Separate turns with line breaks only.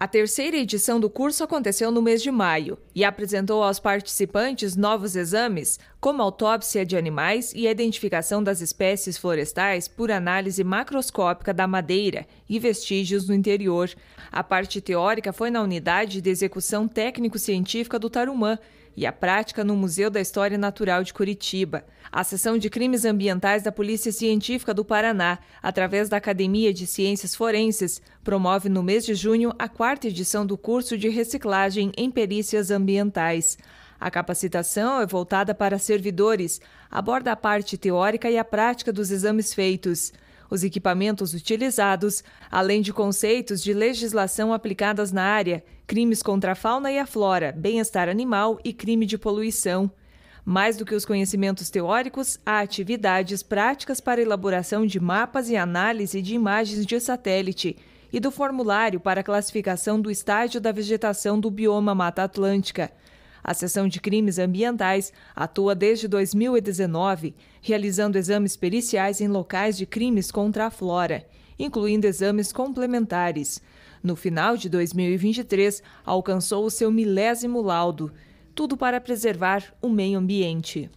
A terceira edição do curso aconteceu no mês de maio e apresentou aos participantes novos exames, como autópsia de animais e a identificação das espécies florestais por análise macroscópica da madeira e vestígios no interior. A parte teórica foi na unidade de execução técnico-científica do Tarumã, e a prática no Museu da História Natural de Curitiba. A Seção de Crimes Ambientais da Polícia Científica do Paraná, através da Academia de Ciências Forenses, promove no mês de junho a quarta edição do curso de reciclagem em perícias ambientais. A capacitação é voltada para servidores, aborda a parte teórica e a prática dos exames feitos os equipamentos utilizados, além de conceitos de legislação aplicadas na área, crimes contra a fauna e a flora, bem-estar animal e crime de poluição. Mais do que os conhecimentos teóricos, há atividades práticas para elaboração de mapas e análise de imagens de satélite e do formulário para classificação do estágio da vegetação do bioma Mata Atlântica. A Seção de Crimes Ambientais atua desde 2019, realizando exames periciais em locais de crimes contra a flora, incluindo exames complementares. No final de 2023, alcançou o seu milésimo laudo. Tudo para preservar o meio ambiente.